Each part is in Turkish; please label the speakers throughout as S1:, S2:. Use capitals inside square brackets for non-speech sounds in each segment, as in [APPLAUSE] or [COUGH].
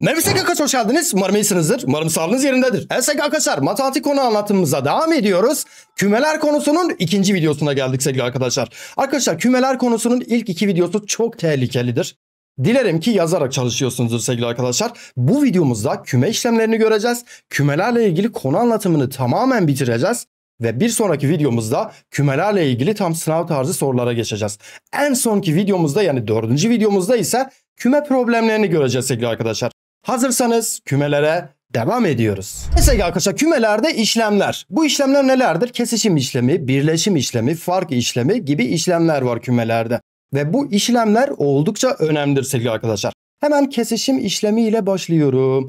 S1: Mevisek Akaç hoş geldiniz. Umarım iyisinizdir. Umarım sağlığınız yerindedir. Elsek arkadaşlar, matematik konu anlatımımıza devam ediyoruz. Kümeler konusunun ikinci videosuna geldik sevgili arkadaşlar. Arkadaşlar kümeler konusunun ilk iki videosu çok tehlikelidir. Dilerim ki yazarak çalışıyorsunuzdur sevgili arkadaşlar. Bu videomuzda küme işlemlerini göreceğiz. Kümelerle ilgili konu anlatımını tamamen bitireceğiz. Ve bir sonraki videomuzda kümelerle ilgili tam sınav tarzı sorulara geçeceğiz. En sonki videomuzda yani dördüncü videomuzda ise küme problemlerini göreceğiz sevgili arkadaşlar. Hazırsanız kümelere devam ediyoruz. Mesela arkadaşlar kümelerde işlemler. Bu işlemler nelerdir? Kesişim işlemi, birleşim işlemi, fark işlemi gibi işlemler var kümelerde. Ve bu işlemler oldukça önemlidir sevgili arkadaşlar. Hemen kesişim işlemi ile başlıyorum.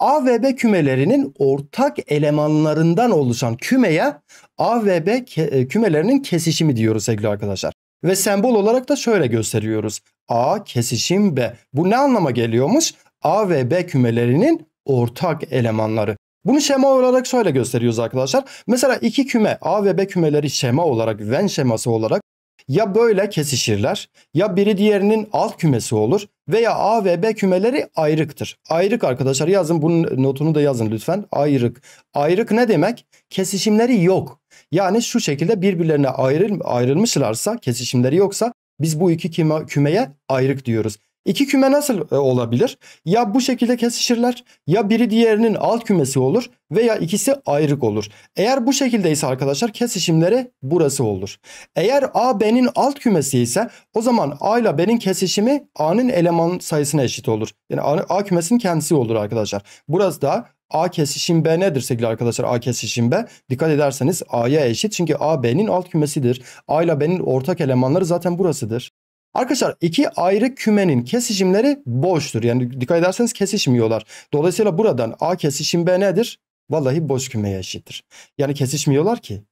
S1: A ve B kümelerinin ortak elemanlarından oluşan kümeye A ve B ke e, kümelerinin kesişimi diyoruz sevgili arkadaşlar. Ve sembol olarak da şöyle gösteriyoruz. A kesişim B. Bu ne anlama geliyormuş? A ve B kümelerinin ortak elemanları. Bunu şema olarak şöyle gösteriyoruz arkadaşlar. Mesela iki küme A ve B kümeleri şema olarak, Venn şeması olarak ya böyle kesişirler ya biri diğerinin alt kümesi olur veya A ve B kümeleri ayrıktır. Ayrık arkadaşlar yazın bunun notunu da yazın lütfen. Ayrık. Ayrık ne demek? Kesişimleri yok. Yani şu şekilde birbirlerine ayrıl ayrılmışlarsa kesişimleri yoksa biz bu iki küme, kümeye ayrık diyoruz. İki küme nasıl e, olabilir? Ya bu şekilde kesişirler ya biri diğerinin alt kümesi olur veya ikisi ayrık olur. Eğer bu şekildeyse arkadaşlar kesişimleri burası olur. Eğer A B'nin alt kümesi ise o zaman A ile B'nin kesişimi A'nın eleman sayısına eşit olur. Yani A, A kümesinin kendisi olur arkadaşlar. Burası da A kesişim B nedir sevgili arkadaşlar? A kesişim B. Dikkat ederseniz A'ya eşit. Çünkü A B'nin alt kümesidir. A ile B'nin ortak elemanları zaten burasıdır. Arkadaşlar iki ayrı kümenin kesişimleri boştur. Yani dikkat ederseniz kesişmiyorlar. Dolayısıyla buradan A kesişim B nedir? Vallahi boş kümeye eşittir. Yani kesişmiyorlar ki.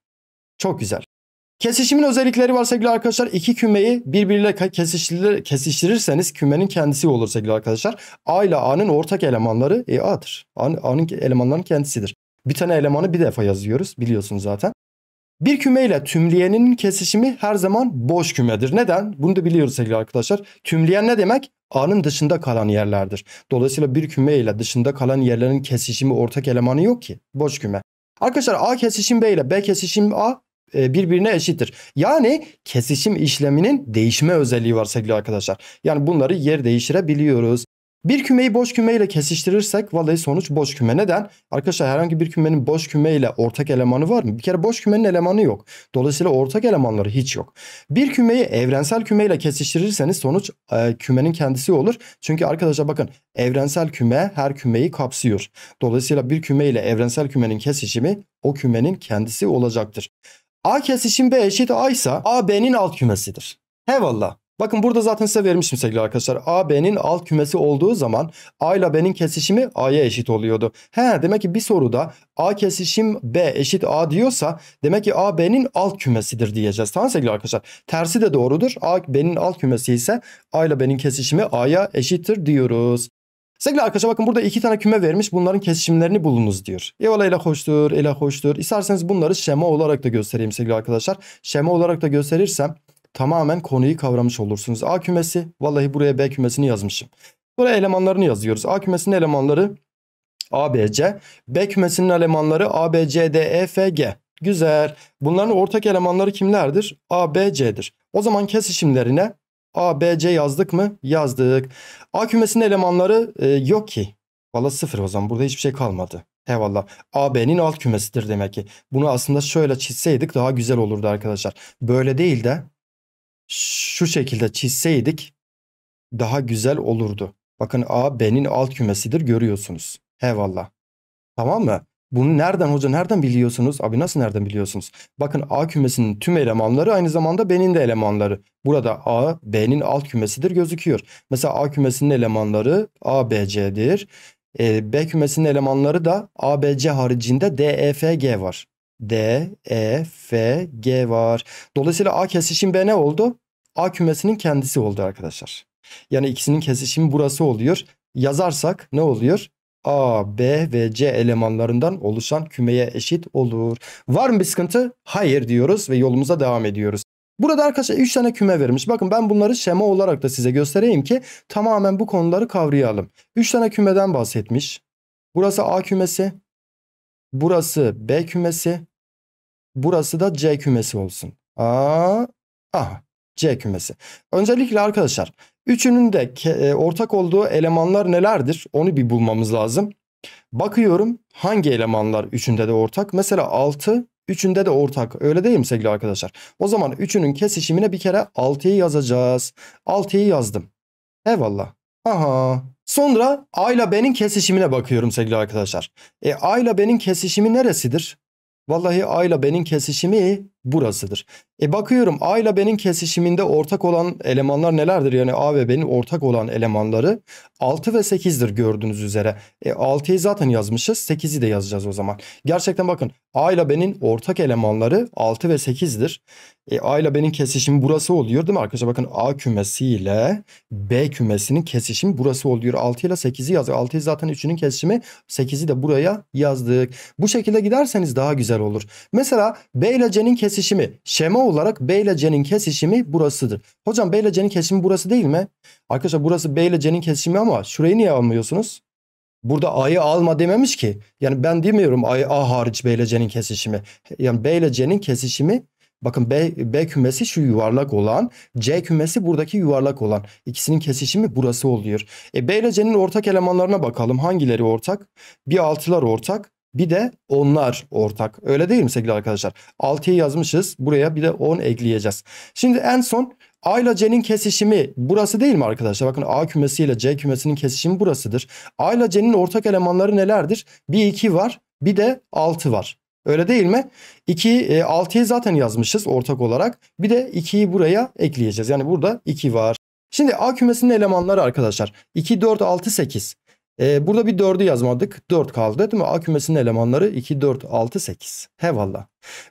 S1: Çok güzel. Kesişimin özellikleri var sevgili arkadaşlar. İki kümeyi birbiriyle kesiştirir, kesiştirirseniz kümenin kendisi olur sevgili arkadaşlar. A ile A'nın ortak elemanları e, A'dır. A'nın elemanlarının kendisidir. Bir tane elemanı bir defa yazıyoruz biliyorsunuz zaten. Bir küme ile tümleyenin kesişimi her zaman boş kümedir. Neden? Bunu da biliyoruz sevgili arkadaşlar. Tümleyen ne demek? A'nın dışında kalan yerlerdir. Dolayısıyla bir küme ile dışında kalan yerlerin kesişimi ortak elemanı yok ki. Boş küme. Arkadaşlar A kesişim B ile B kesişim A e, birbirine eşittir. Yani kesişim işleminin değişme özelliği var sevgili arkadaşlar. Yani bunları yer değiştirebiliyoruz. Bir kümeyi boş kümeyle kesiştirirsek vallahi sonuç boş küme. Neden? Arkadaşlar herhangi bir kümenin boş kümeyle ortak elemanı var mı? Bir kere boş kümenin elemanı yok. Dolayısıyla ortak elemanları hiç yok. Bir kümeyi evrensel kümeyle kesiştirirseniz sonuç e, kümenin kendisi olur. Çünkü arkadaşlar bakın evrensel küme her kümeyi kapsıyor. Dolayısıyla bir küme evrensel kümenin kesişimi o kümenin kendisi olacaktır. A kesişim B eşit A ise A B'nin alt kümesidir. He valla. Bakın burada zaten size vermiştim sevgili arkadaşlar. A B'nin alt kümesi olduğu zaman A ile B'nin kesişimi A'ya eşit oluyordu. He demek ki bir soruda A kesişim B eşit A diyorsa demek ki A B'nin alt kümesidir diyeceğiz. Tamam sevgili arkadaşlar. Tersi de doğrudur. A B'nin alt kümesi ise A ile B'nin kesişimi A'ya eşittir diyoruz. Sevgili arkadaşlar bakın burada iki tane küme vermiş. Bunların kesişimlerini bulunuz diyor. Eyvallah ile hoştur, ile hoştur. İsterseniz bunları şema olarak da göstereyim sevgili arkadaşlar. Şema olarak da gösterirsem tamamen konuyu kavramış olursunuz. A kümesi vallahi buraya B kümesini yazmışım. Buraya elemanlarını yazıyoruz. A kümesinin elemanları A B C. B kümesinin elemanları A B C D E F G. Güzel. Bunların ortak elemanları kimlerdir? A B C'dir. O zaman kesişimlerine A B C yazdık mı? Yazdık. A kümesinin elemanları e, yok ki. Valla sıfır o zaman. Burada hiçbir şey kalmadı. Eyvallah. B'nin alt kümesidir demek ki. Bunu aslında şöyle çizseydik daha güzel olurdu arkadaşlar. Böyle değil de şu şekilde çizseydik daha güzel olurdu. Bakın A B'nin alt kümesidir görüyorsunuz. Eyvallah. Tamam mı? Bunu nereden hoca nereden biliyorsunuz? Abi nasıl nereden biliyorsunuz? Bakın A kümesinin tüm elemanları aynı zamanda B'nin de elemanları. Burada A B'nin alt kümesidir gözüküyor. Mesela A kümesinin elemanları A B C'dir. E, B kümesinin elemanları da A B C haricinde D E F G var. D, E, F, G var. Dolayısıyla A kesişim B ne oldu? A kümesinin kendisi oldu arkadaşlar. Yani ikisinin kesişimi burası oluyor. Yazarsak ne oluyor? A, B ve C elemanlarından oluşan kümeye eşit olur. Var mı bir sıkıntı? Hayır diyoruz ve yolumuza devam ediyoruz. Burada arkadaşlar 3 tane küme vermiş. Bakın ben bunları şema olarak da size göstereyim ki tamamen bu konuları kavrayalım. 3 tane kümeden bahsetmiş. Burası A kümesi. Burası B kümesi. Burası da C kümesi olsun. Aa, aha C kümesi. Öncelikle arkadaşlar üçünün de e, ortak olduğu elemanlar nelerdir? Onu bir bulmamız lazım. Bakıyorum hangi elemanlar üçünde de ortak? Mesela 6 Üçünde de ortak. Öyle değil mi sevgili arkadaşlar? O zaman üçünün kesişimine bir kere 6'yı yazacağız. 6'yı yazdım. Eyvallah. Aha. Sonra A ile B'nin kesişimine bakıyorum sevgili arkadaşlar. E, A ile B'nin kesişimi neresidir? Vallahi A ile B'nin kesişimi burasıdır. E bakıyorum A ile B'nin kesişiminde ortak olan elemanlar nelerdir? Yani A ve B'nin ortak olan elemanları 6 ve 8'dir gördüğünüz üzere. E 6'yı zaten yazmışız 8'i de yazacağız o zaman. Gerçekten bakın A ile B'nin ortak elemanları 6 ve 8'dir. E A ile B'nin kesişimi burası oluyor değil mi arkadaşlar? Bakın A kümesi ile B kümesinin kesişimi burası oluyor. 6 ile 8'i yazdık. 6'yı zaten 3'ünün kesişimi 8'i de buraya yazdık. Bu şekilde giderseniz daha güzel olur. Mesela B ile C'nin kesişimi kesişimi şema olarak B ile C'nin kesişimi burasıdır. Hocam B ile C'nin kesişimi burası değil mi? Arkadaşlar burası B ile C'nin kesişimi ama şurayı niye almıyorsunuz? Burada A'yı alma dememiş ki. Yani ben demiyorum A, A hariç B ile C'nin kesişimi. Yani B ile C'nin kesişimi Bakın B, B kümesi şu yuvarlak olan, C kümesi buradaki yuvarlak olan. İkisinin kesişimi burası oluyor. E, B ile C'nin ortak elemanlarına bakalım. Hangileri ortak? Bir altılar ortak bir de onlar ortak. Öyle değil mi sevgili arkadaşlar? 6'yı yazmışız. Buraya bir de 10 ekleyeceğiz. Şimdi en son A ile C'nin kesişimi burası değil mi arkadaşlar? Bakın A kümesi ile C kümesinin kesişimi burasıdır. A ile C'nin ortak elemanları nelerdir? Bir 2 var bir de 6 var. Öyle değil mi? 2, 6'yı e, zaten yazmışız ortak olarak. Bir de 2'yi buraya ekleyeceğiz. Yani burada 2 var. Şimdi A kümesinin elemanları arkadaşlar. 2, 4, 6, 8. Ee, burada bir 4'ü yazmadık. 4 kaldı değil mi? A kümesinin elemanları 2, 4, 6, 8. Hevallah.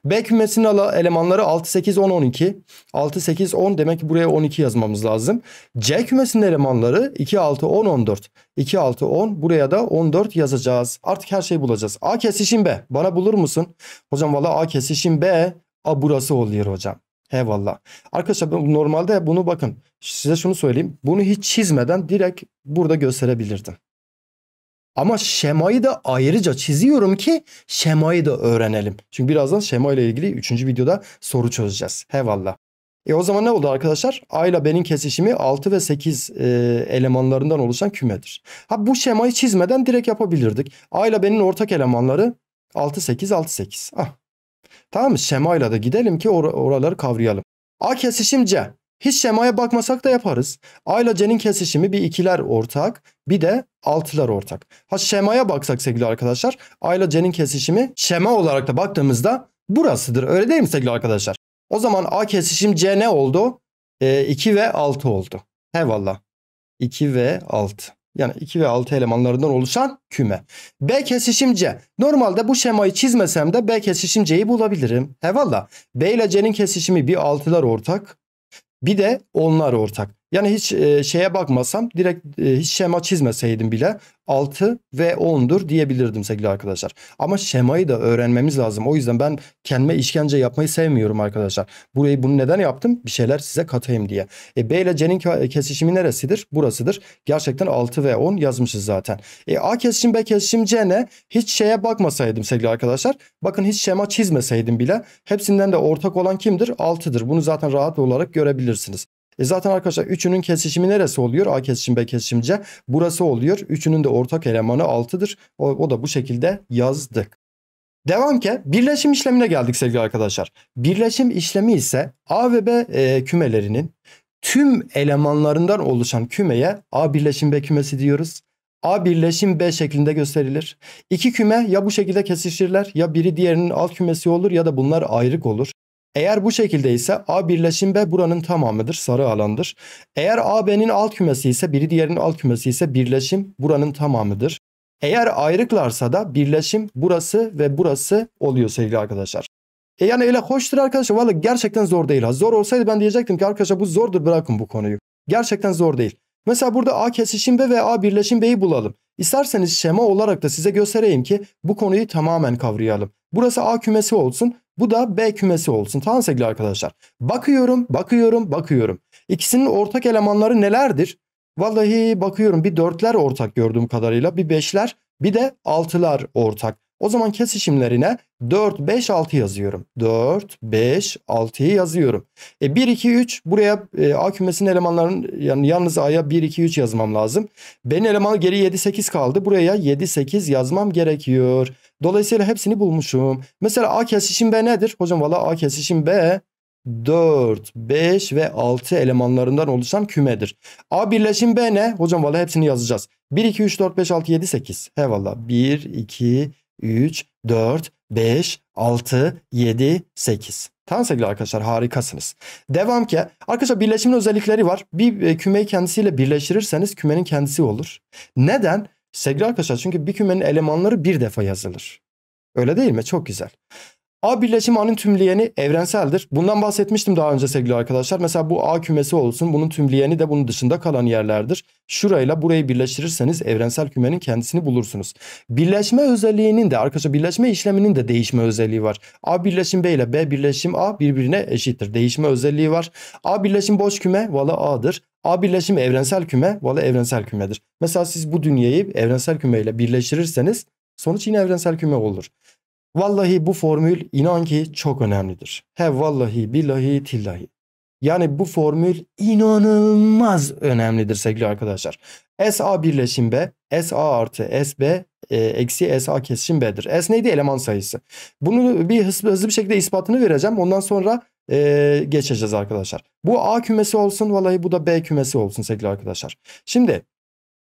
S1: B kümesinin elemanları 6, 8, 10, 12. 6, 8, 10 demek ki buraya 12 yazmamız lazım. C kümesinin elemanları 2, 6, 10, 14. 2, 6, 10 buraya da 14 yazacağız. Artık her şeyi bulacağız. A kesişim B. Bana bulur musun? Hocam valla A kesişim B. A burası oluyor hocam. Eyvallah. Arkadaşlar normalde bunu bakın size şunu söyleyeyim. Bunu hiç çizmeden direkt burada gösterebilirdim. Ama şemayı da ayrıca çiziyorum ki şemayı da öğrenelim. Çünkü birazdan şema ile ilgili 3. videoda soru çözeceğiz. Hevallah. E o zaman ne oldu arkadaşlar? A ile B'nin kesişimi 6 ve 8 e, elemanlarından oluşan kümedir. Ha bu şemayı çizmeden direkt yapabilirdik. A ile B'nin ortak elemanları 6, 8, 6, 8. Ah. Tamam mı? Şemayla da gidelim ki or oraları kavrayalım. A kesişim C. Hiç şemaya bakmasak da yaparız. A ile C'nin kesişimi bir ikiler ortak bir de altılar ortak. Ha şemaya baksak sevgili arkadaşlar A ile C'nin kesişimi şema olarak da baktığımızda burasıdır. Öyle değil mi sevgili arkadaşlar? O zaman A kesişim C ne oldu? E, 2 ve 6 oldu. Eyvallah. 2 ve 6. Yani 2 ve 6 elemanlarından oluşan küme. B kesişim C. Normalde bu şemayı çizmesem de B kesişim C'yi bulabilirim. Hevalla. B ile C'nin kesişimi bir altılar ortak bir de onlar ortak. Yani hiç e, şeye bakmasam direkt e, hiç şema çizmeseydim bile 6 ve 10'dur diyebilirdim sevgili arkadaşlar. Ama şemayı da öğrenmemiz lazım. O yüzden ben kendime işkence yapmayı sevmiyorum arkadaşlar. Burayı bunu neden yaptım? Bir şeyler size katayım diye. E, B ile C'nin kesişimi neresidir? Burasıdır. Gerçekten 6 ve 10 yazmışız zaten. E, A kesişim B kesişim C ne? Hiç şeye bakmasaydım sevgili arkadaşlar. Bakın hiç şema çizmeseydim bile hepsinden de ortak olan kimdir? 6'dır. Bunu zaten rahat olarak görebilirsiniz. E zaten arkadaşlar üçünün kesişimi neresi oluyor? A kesişim B kesişim C. Burası oluyor. Üçünün de ortak elemanı 6'dır. O, o da bu şekilde yazdık. Devam ki birleşim işlemine geldik sevgili arkadaşlar. Birleşim işlemi ise A ve B e, kümelerinin tüm elemanlarından oluşan kümeye A birleşim B kümesi diyoruz. A birleşim B şeklinde gösterilir. İki küme ya bu şekilde kesişirler ya biri diğerinin alt kümesi olur ya da bunlar ayrık olur. Eğer bu şekilde ise A birleşim B buranın tamamıdır. Sarı alandır. Eğer A B'nin alt kümesi ise biri diğerinin alt kümesi ise birleşim buranın tamamıdır. Eğer ayrıklarsa da birleşim burası ve burası oluyor sevgili arkadaşlar. E yani öyle hoştur arkadaşlar. Valla gerçekten zor değil. Zor olsaydı ben diyecektim ki arkadaşlar bu zordur bırakın bu konuyu. Gerçekten zor değil. Mesela burada A kesişim B ve A birleşim B'yi bulalım. İsterseniz şema olarak da size göstereyim ki bu konuyu tamamen kavrayalım. Burası A kümesi olsun. Bu da B kümesi olsun. Tamam sevgili arkadaşlar. Bakıyorum, bakıyorum, bakıyorum. İkisinin ortak elemanları nelerdir? Vallahi bakıyorum bir dörtler ortak gördüğüm kadarıyla. Bir beşler, bir de altılar ortak. O zaman kesişimlerine 4, 5, 6 yazıyorum. 4, 5, 6'yı yazıyorum. E, 1, 2, 3 buraya e, A kümesinin elemanlarının yani yalnız A'ya 1, 2, 3 yazmam lazım. B'nin elemanı geri 7, 8 kaldı. Buraya 7, 8 yazmam gerekiyor. Dolayısıyla hepsini bulmuşum. Mesela A kesişim B nedir? Hocam valla A kesişim B 4, 5 ve 6 elemanlarından oluşan kümedir. A birleşim B ne? Hocam valla hepsini yazacağız. 1, 2, 3, 4, 5, 6, 7, 8. He valla 1, 2, 3, 4, 5, 6, 7, 8. Tamam sevgili arkadaşlar harikasınız. Devam ki arkadaşlar birleşimin özellikleri var. Bir e, kümeyi kendisiyle birleştirirseniz kümenin kendisi olur. Neden? Sevgili arkadaşlar çünkü bir kümenin elemanları bir defa yazılır. Öyle değil mi? Çok güzel. A birleşimi A'nın tümleyeni evrenseldir. Bundan bahsetmiştim daha önce sevgili arkadaşlar. Mesela bu A kümesi olsun. Bunun tümleyeni de bunun dışında kalan yerlerdir. Şurayla burayı birleştirirseniz evrensel kümenin kendisini bulursunuz. Birleşme özelliğinin de arkadaşlar birleşme işleminin de değişme özelliği var. A birleşim B ile B birleşim A birbirine eşittir. Değişme özelliği var. A birleşim boş küme valla A'dır. A birleşim evrensel küme valla evrensel kümedir. Mesela siz bu dünyayı evrensel kümeyle birleştirirseniz sonuç yine evrensel küme olur. Vallahi bu formül inan ki çok önemlidir. He vallahi billahi tillahi. Yani bu formül inanılmaz önemlidir sevgili arkadaşlar. SA birleşim B, SA artı SB e, eksi SA kesişim B'dir. S neydi? Eleman sayısı. Bunu bir hızlı, hızlı bir şekilde ispatını vereceğim. Ondan sonra e, geçeceğiz arkadaşlar. Bu A kümesi olsun. Vallahi bu da B kümesi olsun sevgili arkadaşlar. Şimdi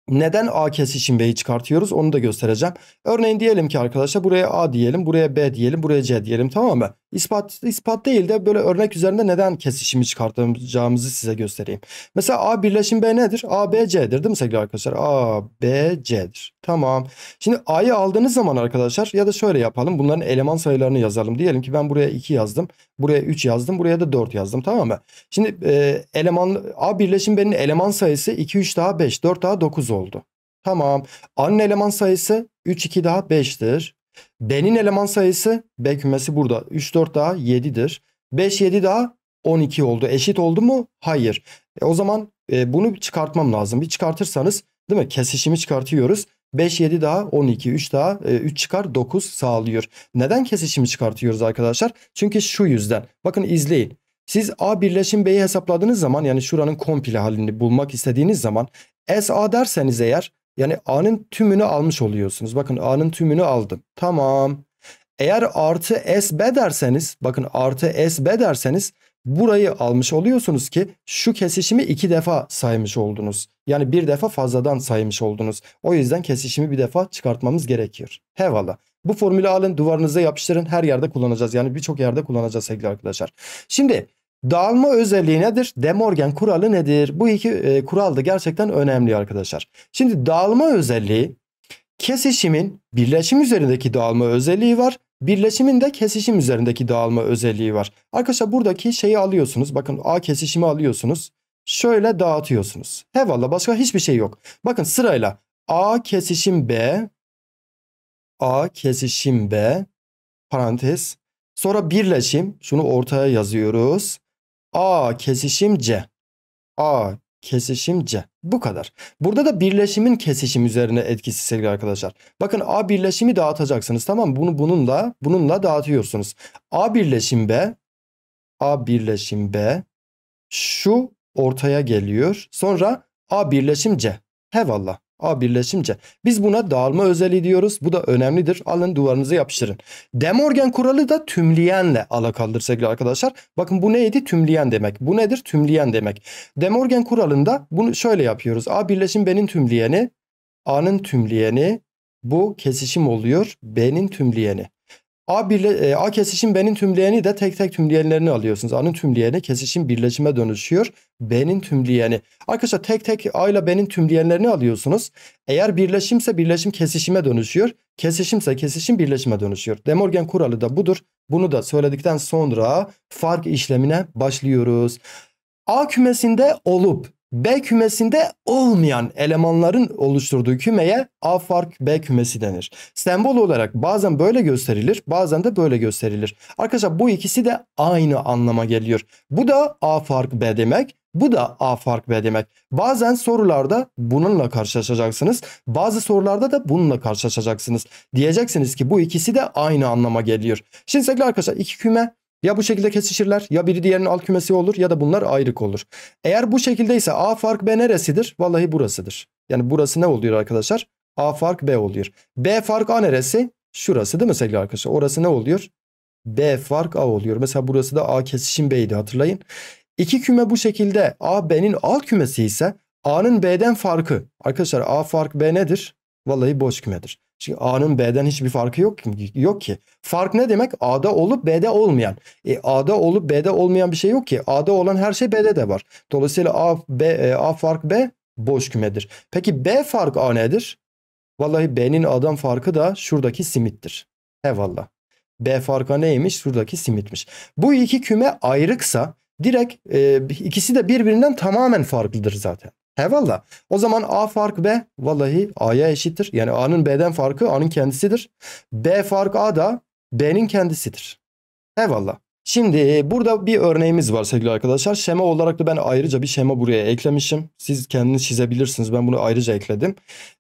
S1: neden A kesişim B'yi çıkartıyoruz onu da göstereceğim. Örneğin diyelim ki arkadaşlar buraya A diyelim, buraya B diyelim, buraya C diyelim tamam mı? İspat, ispat değil de böyle örnek üzerinde neden kesişimi çıkartacağımızı size göstereyim. Mesela A birleşim B nedir? A, B, C'dir değil mi sevgili arkadaşlar? A, B, C'dir. Tamam. Şimdi A'yı aldığınız zaman arkadaşlar ya da şöyle yapalım. Bunların eleman sayılarını yazalım. Diyelim ki ben buraya 2 yazdım. Buraya 3 yazdım. Buraya da 4 yazdım. Tamam mı? Şimdi e, eleman A birleşim B'nin eleman sayısı 2, 3 daha 5, 4 daha 9 oldu. Tamam. A'nın eleman sayısı 3, 2 daha 5'tir. B'nin eleman sayısı B kümesi burada 3 4 daha 7'dir. 5 7 daha 12 oldu. Eşit oldu mu? Hayır. E, o zaman e, bunu çıkartmam lazım. Bir çıkartırsanız değil mi? Kesişimi çıkartıyoruz. 5 7 daha 12 3 daha 3 e, çıkar 9 sağlıyor. Neden kesişimi çıkartıyoruz arkadaşlar? Çünkü şu yüzden. Bakın izleyin. Siz A birleşim B'yi hesapladığınız zaman yani şuranın komple halini bulmak istediğiniz zaman SA derseniz eğer yani A'nın tümünü almış oluyorsunuz. Bakın A'nın tümünü aldım. Tamam. Eğer artı SB derseniz bakın artı SB derseniz burayı almış oluyorsunuz ki şu kesişimi iki defa saymış oldunuz. Yani bir defa fazladan saymış oldunuz. O yüzden kesişimi bir defa çıkartmamız gerekiyor. Hevala. Bu formülü alın duvarınıza yapıştırın her yerde kullanacağız. Yani birçok yerde kullanacağız sevgili arkadaşlar. Şimdi Dağılma özelliği nedir? De Morgan kuralı nedir? Bu iki e, kural da gerçekten önemli arkadaşlar. Şimdi dağılma özelliği kesişimin birleşim üzerindeki dağılma özelliği var. Birleşimin de kesişim üzerindeki dağılma özelliği var. Arkadaşlar buradaki şeyi alıyorsunuz. Bakın A kesişimi alıyorsunuz. Şöyle dağıtıyorsunuz. Hevalla başka hiçbir şey yok. Bakın sırayla A kesişim B A kesişim B parantez sonra birleşim şunu ortaya yazıyoruz. A kesişim C. A kesişim C. Bu kadar. Burada da birleşimin kesişim üzerine etkisi sevgili arkadaşlar. Bakın A birleşimi dağıtacaksınız tamam Bunu bununla bununla dağıtıyorsunuz. A birleşim B A birleşim B şu ortaya geliyor. Sonra A birleşim C. Hevallah. A birleşince. Biz buna dağılma özelliği diyoruz. Bu da önemlidir. Alın duvarınızı yapıştırın. De Morgan kuralı da tümleyenle alakalıdır sevgili arkadaşlar. Bakın bu neydi? Tümleyen demek. Bu nedir? Tümleyen demek. De Morgan kuralında bunu şöyle yapıyoruz. A birleşim B'nin tümleyeni. A'nın tümleyeni. Bu kesişim oluyor. B'nin tümleyeni. A, birle, e, A kesişim B'nin tümleyeni de tek tek tümleyenlerini alıyorsunuz. A'nın tümleyeni kesişim birleşime dönüşüyor. B'nin tümleyeni. Arkadaşlar tek tek A ile B'nin tümleyenlerini alıyorsunuz. Eğer birleşimse birleşim kesişime dönüşüyor. Kesişimse kesişim birleşime dönüşüyor. De kuralı da budur. Bunu da söyledikten sonra fark işlemine başlıyoruz. A kümesinde olup B kümesinde olmayan elemanların oluşturduğu kümeye A fark B kümesi denir. Sembol olarak bazen böyle gösterilir bazen de böyle gösterilir. Arkadaşlar bu ikisi de aynı anlama geliyor. Bu da A fark B demek. Bu da A fark B demek. Bazen sorularda bununla karşılaşacaksınız. Bazı sorularda da bununla karşılaşacaksınız. Diyeceksiniz ki bu ikisi de aynı anlama geliyor. Şimdi sevgili arkadaşlar iki küme ya bu şekilde kesişirler ya biri diğerinin alt kümesi olur ya da bunlar ayrık olur. Eğer bu şekildeyse A fark B neresidir? Vallahi burasıdır. Yani burası ne oluyor arkadaşlar? A fark B oluyor. B fark A neresi? Şurası değil mi sevgili arkadaşlar? Orası ne oluyor? B fark A oluyor. Mesela burası da A kesişim B'ydi hatırlayın. İki küme bu şekilde A B'nin alt kümesi ise A'nın B'den farkı. Arkadaşlar A fark B nedir? Vallahi boş kümedir. Çünkü A'nın B'den hiçbir farkı yok ki. Yok ki. Fark ne demek? A'da olup B'de olmayan. E, A'da olup B'de olmayan bir şey yok ki. A'da olan her şey B'de de var. Dolayısıyla A, B, e, A fark B boş kümedir. Peki B fark A nedir? Vallahi B'nin A'dan farkı da şuradaki simittir. Eyvallah. B farka neymiş? Şuradaki simitmiş. Bu iki küme ayrıksa direkt e, ikisi de birbirinden tamamen farklıdır zaten. He valla. O zaman A fark B vallahi A'ya eşittir. Yani A'nın B'den farkı A'nın kendisidir. B fark A da B'nin kendisidir. He valla. Şimdi burada bir örneğimiz var sevgili arkadaşlar. Şema olarak da ben ayrıca bir şema buraya eklemişim. Siz kendiniz çizebilirsiniz. Ben bunu ayrıca ekledim.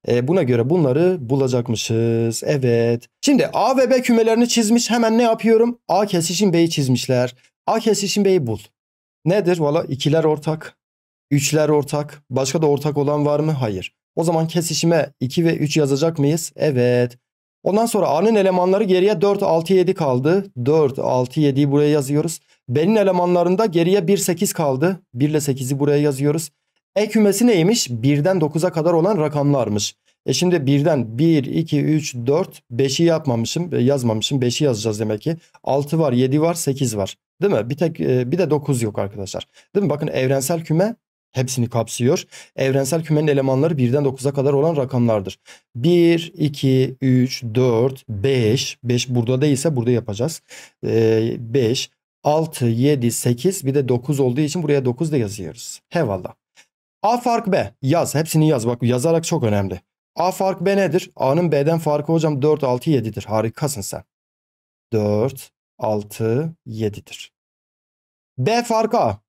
S1: E, buna göre bunları bulacakmışız. Evet. Şimdi A ve B kümelerini çizmiş. Hemen ne yapıyorum? A kesişim B'yi çizmişler. A kesişim B'yi bul. Nedir? Valla ikiler ortak. 3'ler ortak. Başka da ortak olan var mı? Hayır. O zaman kesişime 2 ve 3 yazacak mıyız? Evet. Ondan sonra A'nın elemanları geriye 4, 6, 7 kaldı. 4, 6, 7'yi buraya yazıyoruz. B'nin elemanlarında geriye 1, 8 kaldı. 1 ile 8'i buraya yazıyoruz. E kümesi neymiş? 1'den 9'a kadar olan rakamlarmış. E şimdi 1'den 1, 2, 3, 4, 5'i yapmamışım, yazmamışım. 5'i yazacağız demek ki. 6 var, 7 var, 8 var. Değil mi? Bir tek e, bir de 9 yok arkadaşlar. Değil mi? Bakın evrensel küme hepsini kapsıyor. Evrensel kümenin elemanları 1'den 9'a kadar olan rakamlardır. 1, 2, 3, 4, 5. 5 burada değilse burada yapacağız. Ee, 5, 6, 7, 8 bir de 9 olduğu için buraya 9 da yazıyoruz. Hevallah. A fark B. Yaz. Hepsini yaz. Bak yazarak çok önemli. A fark B nedir? A'nın B'den farkı hocam 4, 6, 7'dir. Harikasın sen. 4, 6, 7'dir. B fark A.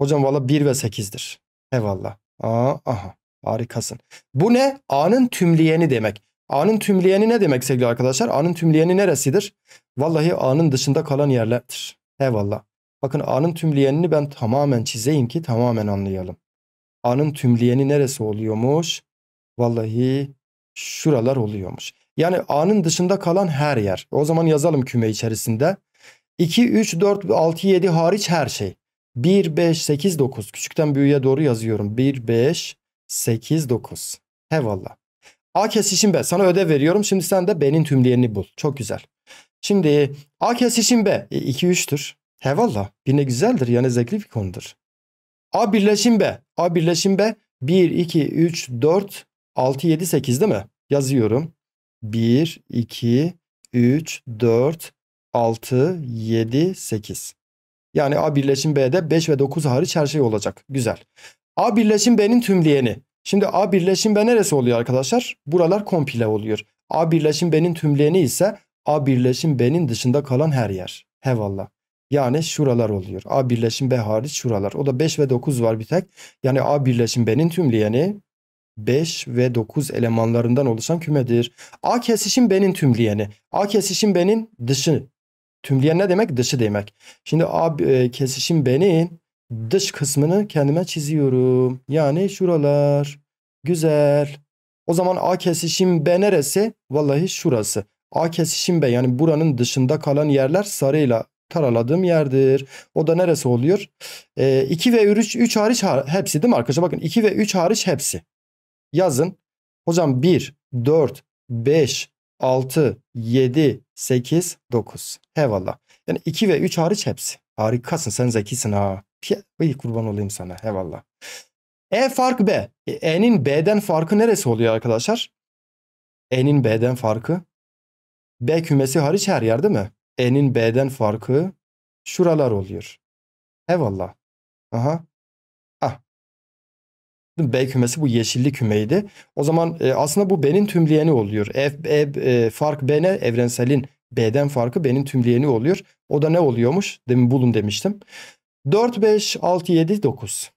S1: Hocam valla 1 ve 8'dir. Eyvallah. Aa, aha. Harikasın. Bu ne? A'nın tümleyeni demek. A'nın tümleyeni ne demek sevgili arkadaşlar? A'nın tümleyeni neresidir? Vallahi A'nın dışında kalan yerlerdir. Eyvallah. Bakın A'nın tümleyenini ben tamamen çizeyim ki tamamen anlayalım. A'nın tümleyeni neresi oluyormuş? Vallahi şuralar oluyormuş. Yani A'nın dışında kalan her yer. O zaman yazalım küme içerisinde. 2, 3, 4, 6, 7 hariç her şey. 1, 5, 8, 9. Küçükten büyüğe doğru yazıyorum. 1, 5, 8, 9. Eyvallah. A kesişim B. Sana ödev veriyorum. Şimdi sen de B'nin tümleyenini bul. Çok güzel. Şimdi A kesişim B. E, 2, 3'tür. Eyvallah. Bir ne güzeldir. Yani zevkli bir konudur. A birleşim B. A birleşim B. 1, 2, 3, 4, 6, 7, 8 değil mi? Yazıyorum. 1, 2, 3, 4, 6, 7, 8. Yani A birleşim B'de 5 ve 9 hariç her şey olacak. Güzel. A birleşim B'nin tümleyeni. Şimdi A birleşim B neresi oluyor arkadaşlar? Buralar komple oluyor. A birleşim B'nin tümleyeni ise A birleşim B'nin dışında kalan her yer. Hevallah. Yani şuralar oluyor. A birleşim B hariç şuralar. O da 5 ve 9 var bir tek. Yani A birleşim B'nin tümleyeni 5 ve 9 elemanlarından oluşan kümedir. A kesişim B'nin tümleyeni. A kesişim B'nin dışı Tümleyen ne demek? Dışı demek. Şimdi ab e, kesişim benin dış kısmını kendime çiziyorum. Yani şuralar. Güzel. O zaman A kesişim B neresi? Vallahi şurası. A kesişim B yani buranın dışında kalan yerler sarıyla taraladığım yerdir. O da neresi oluyor? E, 2 ve 3, 3 hariç hepsi değil mi arkadaşlar? Bakın 2 ve 3 hariç hepsi. Yazın. Hocam 1, 4, 5, 6, 7, 8, 9. Hevallah. Yani 2 ve 3 hariç hepsi. Harikasın sen zekisin ha. Ay kurban olayım sana. Hevallah. E fark B. E, E'nin B'den farkı neresi oluyor arkadaşlar? E'nin B'den farkı. B kümesi hariç her yer değil mi? E'nin B'den farkı şuralar oluyor. Eyvallah. Aha. B kümesi bu yeşilli kümeydi. O zaman e, aslında bu B'nin tümleyeni oluyor. F, e, e, fark B ne? Evrenselin B'den farkı B'nin tümleyeni oluyor. O da ne oluyormuş? Demin bulun demiştim. 4, 5, 6, 7, 9.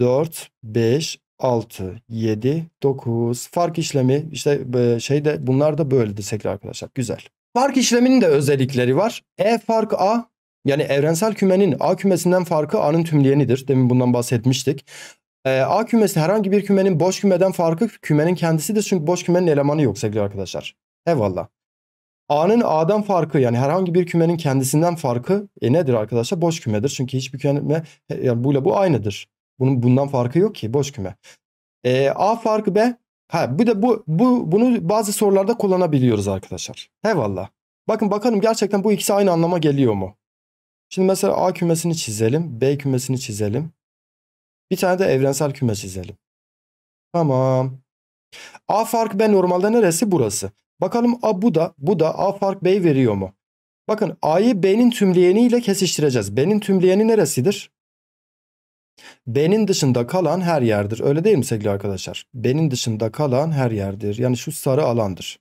S1: 4, 5, 6, 7, 9. Fark işlemi işte e, şeyde bunlar da böyledir sevgili arkadaşlar. Güzel. Fark işleminin de özellikleri var. E fark A yani evrensel kümenin A kümesinden farkı A'nın tümleyenidir. Demin bundan bahsetmiştik. E, A kümesi herhangi bir kümenin boş kümeden farkı kümenin kendisidir. Çünkü boş kümenin elemanı yok sevgili arkadaşlar. Eyvallah. A'nın A'dan farkı yani herhangi bir kümenin kendisinden farkı e nedir arkadaşlar? Boş kümedir. Çünkü hiçbir küme yani buyla bu aynıdır. Bunun bundan farkı yok ki boş küme. E, A farkı B. Ha bu da bu bu bunu bazı sorularda kullanabiliyoruz arkadaşlar. Eyvallah. Bakın bakalım gerçekten bu ikisi aynı anlama geliyor mu? Şimdi mesela A kümesini çizelim, B kümesini çizelim. Bir tane de evrensel küme çizelim. Tamam. A fark B normalde neresi? Burası. Bakalım A bu da bu da A fark B veriyor mu? Bakın A'yı B'nin tümleyeni ile kesiştireceğiz. B'nin tümleyeni neresidir? B'nin dışında kalan her yerdir. Öyle değil mi sevgili arkadaşlar? B'nin dışında kalan her yerdir. Yani şu sarı alandır.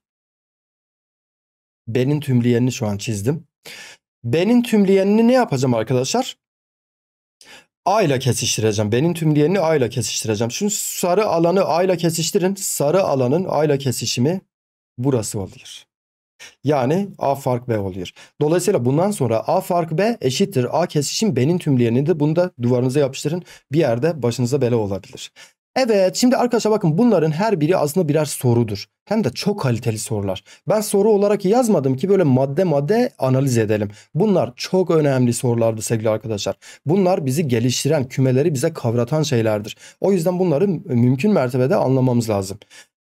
S1: B'nin tümleyenini şu an çizdim. B'nin tümleyenini ne yapacağım arkadaşlar? A ile kesiştireceğim. tüm diğerini A ile kesiştireceğim. Şu sarı alanı A ile kesiştirin. Sarı alanın A ile kesişimi burası oluyor. Yani A fark B oluyor. Dolayısıyla bundan sonra A fark B eşittir. A kesişim B'nin tümleyenidir. Bunu da duvarınıza yapıştırın. Bir yerde başınıza bela olabilir. Evet şimdi arkadaşlar bakın bunların her biri aslında birer sorudur. Hem de çok kaliteli sorular. Ben soru olarak yazmadım ki böyle madde madde analiz edelim. Bunlar çok önemli sorulardı sevgili arkadaşlar. Bunlar bizi geliştiren, kümeleri bize kavratan şeylerdir. O yüzden bunları mümkün mertebede anlamamız lazım.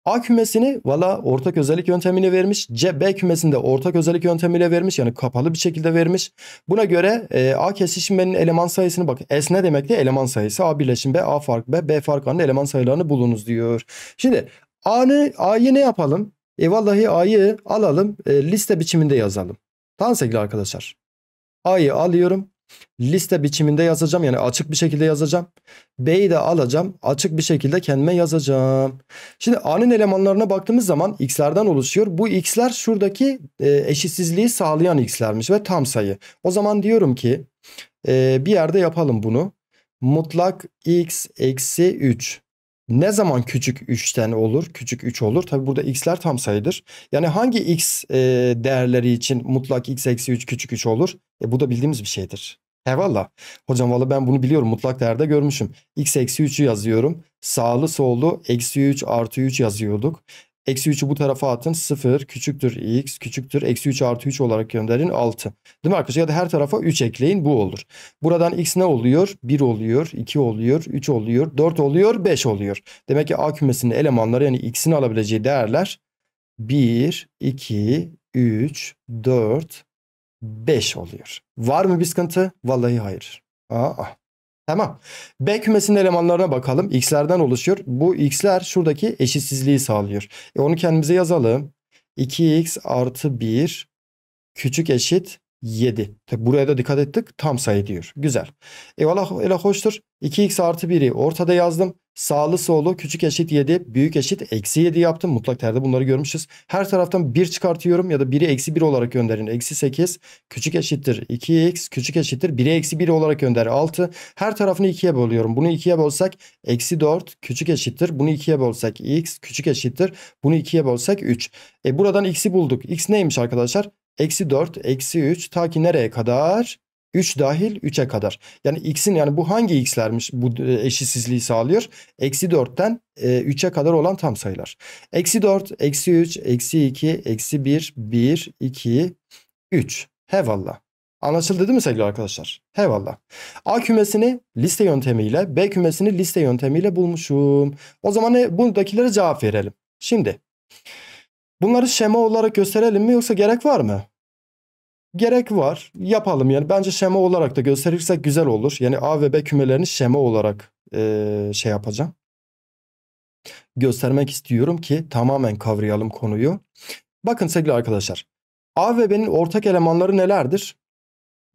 S1: A kümesini valla ortak özellik yöntemiyle vermiş. C, B kümesinde ortak özellik yöntemiyle vermiş. Yani kapalı bir şekilde vermiş. Buna göre e, A kesişimlerinin eleman sayısını bak. S ne demekti? Eleman sayısı. A birleşim B, A fark B, B fark A'nın eleman sayılarını bulunuz diyor. Şimdi A'nı, A'yı ne yapalım? E vallahi A'yı alalım. E, liste biçiminde yazalım. Tamam sevgili arkadaşlar. A'yı alıyorum. Liste biçiminde yazacağım yani açık bir şekilde yazacağım. B'yi de alacağım açık bir şekilde kendime yazacağım. Şimdi A'nın elemanlarına baktığımız zaman x'lerden oluşuyor. Bu x'ler şuradaki e, eşitsizliği sağlayan x'lermiş ve tam sayı. O zaman diyorum ki e, bir yerde yapalım bunu. Mutlak x eksi 3 ne zaman küçük 3'ten olur? Küçük 3 olur. Tabi burada x'ler tam sayıdır. Yani hangi x e, değerleri için mutlak x eksi 3 küçük 3 olur? E, bu da bildiğimiz bir şeydir. He valla. Hocam valla ben bunu biliyorum. Mutlak değerde görmüşüm. x eksi 3'ü yazıyorum. Sağlı sollu eksi 3 artı 3 yazıyorduk. Eksi 3'ü bu tarafa atın. 0 küçüktür x küçüktür. Eksi 3 artı 3 olarak gönderin 6. Değil mi arkadaşlar? Ya da her tarafa 3 ekleyin bu olur. Buradan x ne oluyor? 1 oluyor, 2 oluyor, 3 oluyor, 4 oluyor, 5 oluyor. Demek ki A kümesinin elemanları yani x'in alabileceği değerler 1, 2, 3, 4, 5 oluyor. Var mı bir sıkıntı? Vallahi hayır. Aa. Tamam. B kümesinin elemanlarına bakalım. X'lerden oluşuyor. Bu X'ler şuradaki eşitsizliği sağlıyor. E onu kendimize yazalım. 2X artı 1 küçük eşit 7. Tabi buraya da dikkat ettik. Tam sayı diyor. Güzel. Eyvallah ele hoştur. 2X artı 1'i ortada yazdım. Sağlı solu küçük eşit 7 büyük eşit eksi 7 yaptım. Mutlak değerde bunları görmüşüz. Her taraftan 1 çıkartıyorum ya da 1'i eksi 1 olarak gönderin. Eksi 8 küçük eşittir 2x küçük eşittir 1'e eksi 1 olarak gönder 6. Her tarafını 2'ye bölüyorum. Bunu 2'ye bölsek eksi 4 küçük eşittir. Bunu 2'ye bölsek x küçük eşittir. Bunu 2'ye bölsek 3. E buradan x'i bulduk. x neymiş arkadaşlar? Eksi 4 eksi 3 ta ki nereye kadar? 3 dahil 3'e kadar. Yani x'in yani bu hangi x'lermiş bu e, eşitsizliği sağlıyor? Eksi 4'ten 3'e kadar olan tam sayılar. Eksi 4, eksi 3, eksi 2, eksi 1, 1, 2, 3. hevalla Anlaşıldı değil mi sevgili arkadaşlar? hevalla A kümesini liste yöntemiyle, B kümesini liste yöntemiyle bulmuşum. O zaman ne? buradakilere cevap verelim. Şimdi bunları şema olarak gösterelim mi yoksa gerek var mı? gerek var. Yapalım yani. Bence şema olarak da gösterirsek güzel olur. Yani A ve B kümelerini şema olarak e, şey yapacağım. Göstermek istiyorum ki tamamen kavrayalım konuyu. Bakın sevgili arkadaşlar. A ve B'nin ortak elemanları nelerdir?